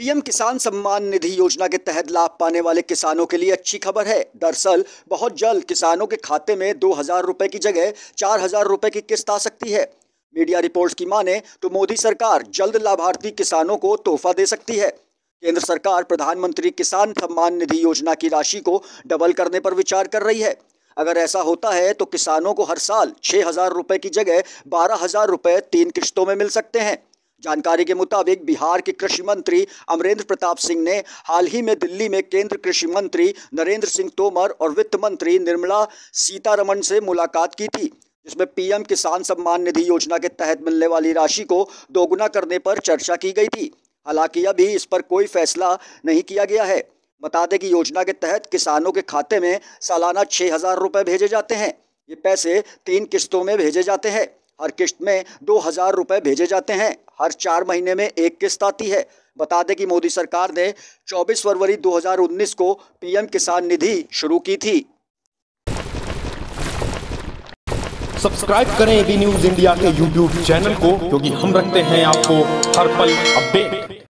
PM किसान सम्मान निधि योजना के तहत लाभ पाने वाले किसानों के लिए अच्छी खबर है दरअसल बहुत जल्द किसानों के खाते में दो हजार रुपये की जगह चार हजार रुपये की किस्त आ सकती है मीडिया रिपोर्ट्स की माने तो मोदी सरकार जल्द लाभार्थी किसानों को तोहफा दे सकती है केंद्र सरकार प्रधानमंत्री किसान सम्मान निधि योजना की राशि को डबल करने पर विचार कर रही है अगर ऐसा होता है तो किसानों को हर साल छः हज़ार रुपये की जगह बारह हज़ार रुपये तीन किश्तों में मिल सकते हैं जानकारी के मुताबिक बिहार के कृषि मंत्री अमरेंद्र प्रताप सिंह ने हाल ही में दिल्ली में केंद्र कृषि मंत्री नरेंद्र सिंह तोमर और वित्त मंत्री निर्मला सीतारमन से मुलाकात की थी जिसमें पीएम किसान सम्मान निधि योजना के तहत मिलने वाली राशि को दोगुना करने पर चर्चा की गई थी हालांकि अभी इस पर कोई फैसला नहीं किया गया है बता दें कि योजना के तहत किसानों के खाते में सालाना छः हज़ार रुपये भेजे जाते हैं ये पैसे तीन किस्तों में भेजे जाते हैं हर किस्त में दो हज़ार रुपए भेजे जाते हैं हर चार महीने में एक किस्त आती है बता दें कि मोदी सरकार ने 24 फरवरी 2019 को पीएम किसान निधि शुरू की थी सब्सक्राइब करें एबी न्यूज इंडिया के यूट्यूब चैनल को क्योंकि हम रखते हैं आपको हर पल अपडेट